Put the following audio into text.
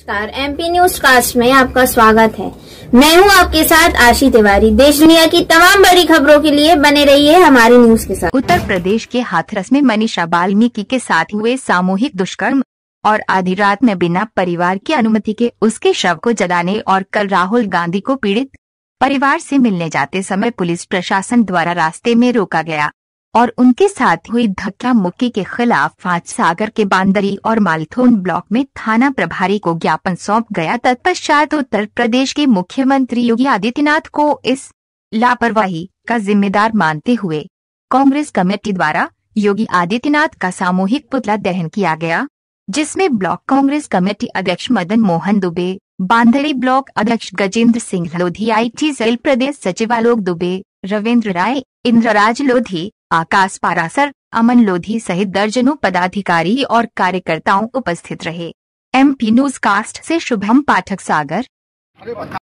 नमस्कार MP news cast में आपका स्वागत है मैं हूं आपके साथ आशी तिवारी देश दुनिया की तमाम बड़ी खबरों के लिए बने रहिए हमारे न्यूज के साथ उत्तर प्रदेश के हाथरस में मनीषा बाल्मीकि के साथ हुए सामूहिक दुष्कर्म और आधी रात में बिना परिवार की अनुमति के उसके शव को जलाने और कल राहुल गांधी को पीड़ित परिवार से मिलने जाते समय पुलिस प्रशासन द्वारा रास्ते में रोका गया और उनके साथ हुई धक्का मुक्की के खिलाफ आज सागर के बांदरी और मालथोन ब्लॉक में थाना प्रभारी को ज्ञापन सौंप गया तत्पश्चात उत्तर प्रदेश के मुख्यमंत्री योगी आदित्यनाथ को इस लापरवाही का जिम्मेदार मानते हुए कांग्रेस कमेटी द्वारा योगी आदित्यनाथ का सामूहिक पुतला दहन किया गया जिसमें ब्लॉक कांग्रेस कमेटी अध्यक्ष मदन मोहन दुबे बांधड़ी ब्लॉक अध्यक्ष गजेंद्र सिंह लोधी आई टी प्रदेश प्रदेश सचिवालोक दुबे रविन्द्र राय इंद्रराज लोधी आकाश पारासर अमन लोधी सहित दर्जनों पदाधिकारी और कार्यकर्ताओं उपस्थित रहे एम पी न्यूज कास्ट ऐसी शुभम पाठक सागर